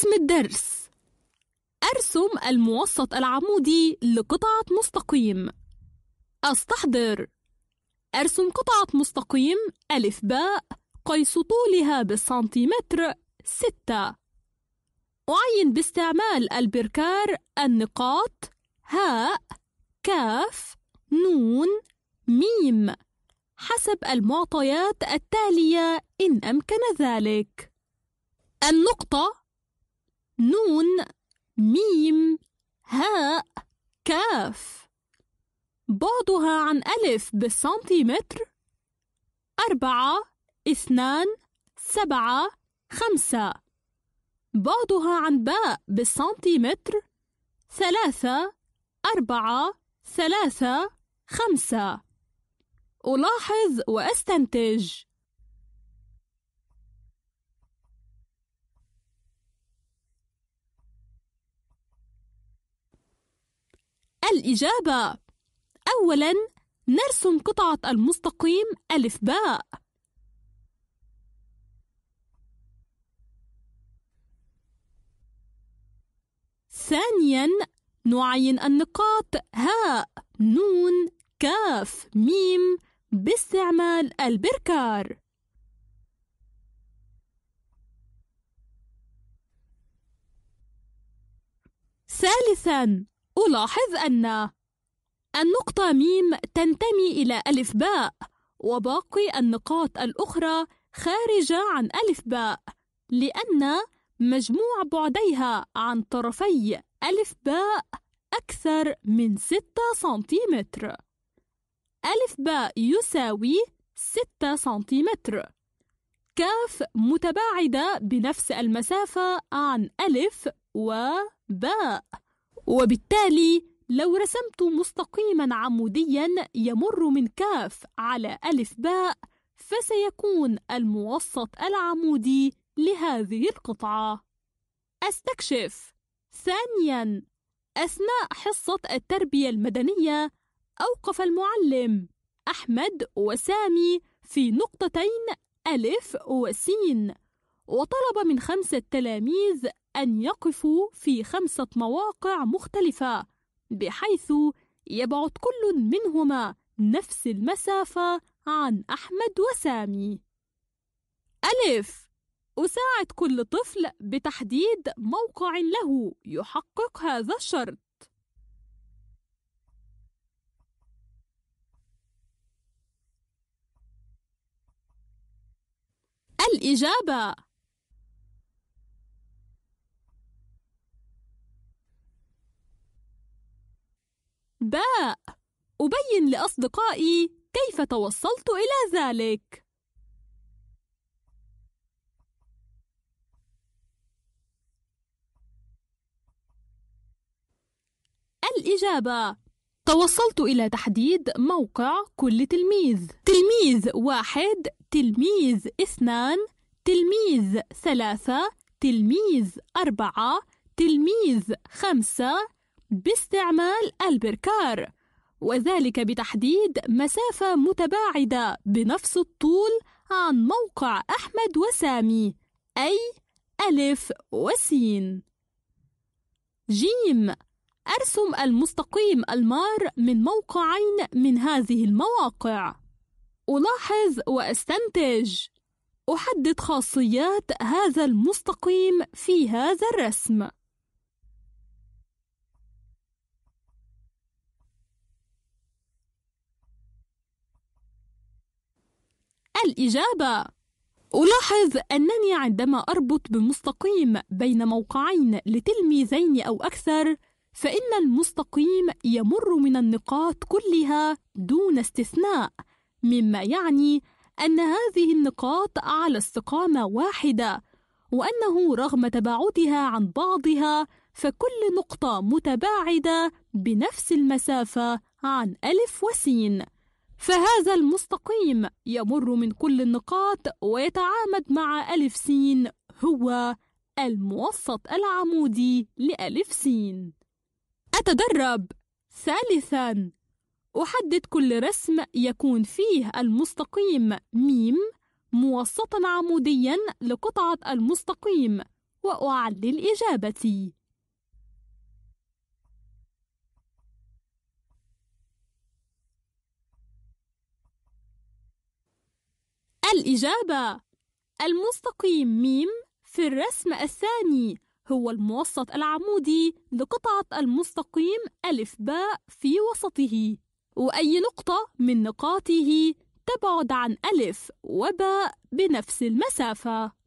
اسم الدرس أرسم الموسط العمودي لقطعة مستقيم أستحضر أرسم قطعة مستقيم ألف باء قيس طولها بالسنتيمتر ستة أعين باستعمال البركار النقاط هاء كاف نون ميم حسب المعطيات التالية إن أمكن ذلك النقطة نون ميم هاء كاف بعدها عن ألف بالسنتيمتر أربعة اثنان سبعة خمسة بعدها عن باء بالسنتيمتر ثلاثة أربعة ثلاثة خمسة ألاحظ وأستنتج الإجابة أولا نرسم قطعة المستقيم ألف باء ثانيا نعين النقاط هاء نون كاف ميم باستعمال البركار ثالثا ألاحظ أن النقطة ميم تنتمي إلى ألف باء وباقي النقاط الأخرى خارجة عن ألف باء لأن مجموع بعديها عن طرفي ألف باء أكثر من ستة سنتيمتر ألف باء يساوي ستة سنتيمتر كاف متباعدة بنفس المسافة عن ألف وباء وبالتالي لو رسمت مستقيما عموديا يمر من كاف على ألف باء فسيكون الموسط العمودي لهذه القطعة أستكشف ثانيا أثناء حصة التربية المدنية أوقف المعلم أحمد وسامي في نقطتين ألف وسين وطلب من خمسة تلاميذ أن يقفوا في خمسة مواقع مختلفة بحيث يبعد كل منهما نفس المسافة عن أحمد وسامي ألف أساعد كل طفل بتحديد موقع له يحقق هذا الشرط الإجابة الأحباء أبين لأصدقائي كيف توصلت إلى ذلك الإجابة توصلت إلى تحديد موقع كل تلميذ تلميذ واحد تلميذ اثنان تلميذ ثلاثة تلميذ أربعة تلميذ خمسة باستعمال البركار وذلك بتحديد مسافة متباعدة بنفس الطول عن موقع أحمد وسامي أي ألف وسين جيم أرسم المستقيم المار من موقعين من هذه المواقع ألاحظ وأستنتج أحدد خاصيات هذا المستقيم في هذا الرسم الإجابة ألاحظ أنني عندما أربط بمستقيم بين موقعين لتلميذين أو أكثر فإن المستقيم يمر من النقاط كلها دون استثناء مما يعني أن هذه النقاط على استقامة واحدة وأنه رغم تباعدها عن بعضها فكل نقطة متباعدة بنفس المسافة عن ألف وسين فهذا المستقيم يمر من كل النقاط ويتعامد مع ألف سين هو الموسط العمودي لألف سين أتدرب ثالثا أحدد كل رسم يكون فيه المستقيم ميم موسطا عموديا لقطعة المستقيم وأعلل إجابتي الإجابة المستقيم ميم في الرسم الثاني هو الموسط العمودي لقطعة المستقيم ألف باء في وسطه وأي نقطة من نقاطه تبعد عن ألف وباء بنفس المسافة